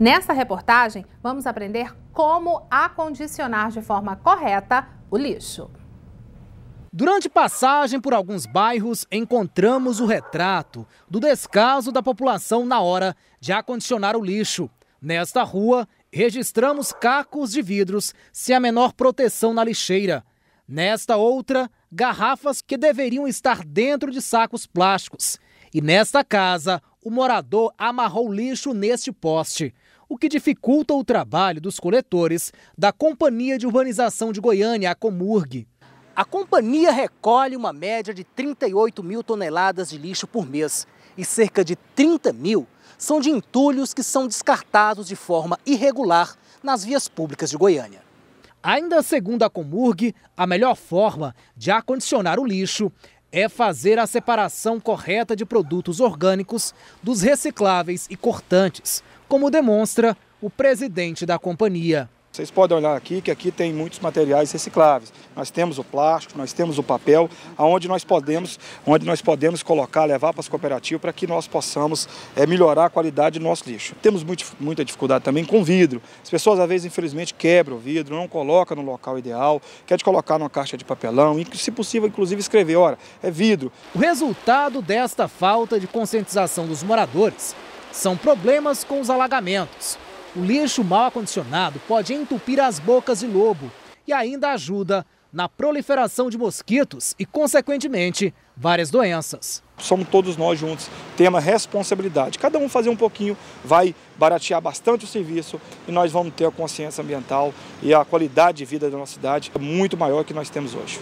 Nessa reportagem, vamos aprender como acondicionar de forma correta o lixo. Durante passagem por alguns bairros, encontramos o retrato do descaso da população na hora de acondicionar o lixo. Nesta rua, registramos cacos de vidros sem a menor proteção na lixeira. Nesta outra, garrafas que deveriam estar dentro de sacos plásticos. E nesta casa, o morador amarrou lixo neste poste, o que dificulta o trabalho dos coletores da Companhia de Urbanização de Goiânia, a Comurg. A companhia recolhe uma média de 38 mil toneladas de lixo por mês e cerca de 30 mil são de entulhos que são descartados de forma irregular nas vias públicas de Goiânia. Ainda segundo a Comurg, a melhor forma de acondicionar o lixo é fazer a separação correta de produtos orgânicos dos recicláveis e cortantes, como demonstra o presidente da companhia. Vocês podem olhar aqui que aqui tem muitos materiais recicláveis. Nós temos o plástico, nós temos o papel, aonde nós podemos, onde nós podemos colocar, levar para as cooperativas para que nós possamos é, melhorar a qualidade do nosso lixo. Temos muito, muita dificuldade também com vidro. As pessoas às vezes infelizmente quebram o vidro, não colocam no local ideal, quer de colocar numa caixa de papelão e se possível inclusive escrever, olha, é vidro. O resultado desta falta de conscientização dos moradores são problemas com os alagamentos o lixo mal acondicionado pode entupir as bocas de lobo e ainda ajuda na proliferação de mosquitos e, consequentemente, várias doenças. Somos todos nós juntos, temos responsabilidade. Cada um fazer um pouquinho vai baratear bastante o serviço e nós vamos ter a consciência ambiental e a qualidade de vida da nossa cidade muito maior que nós temos hoje.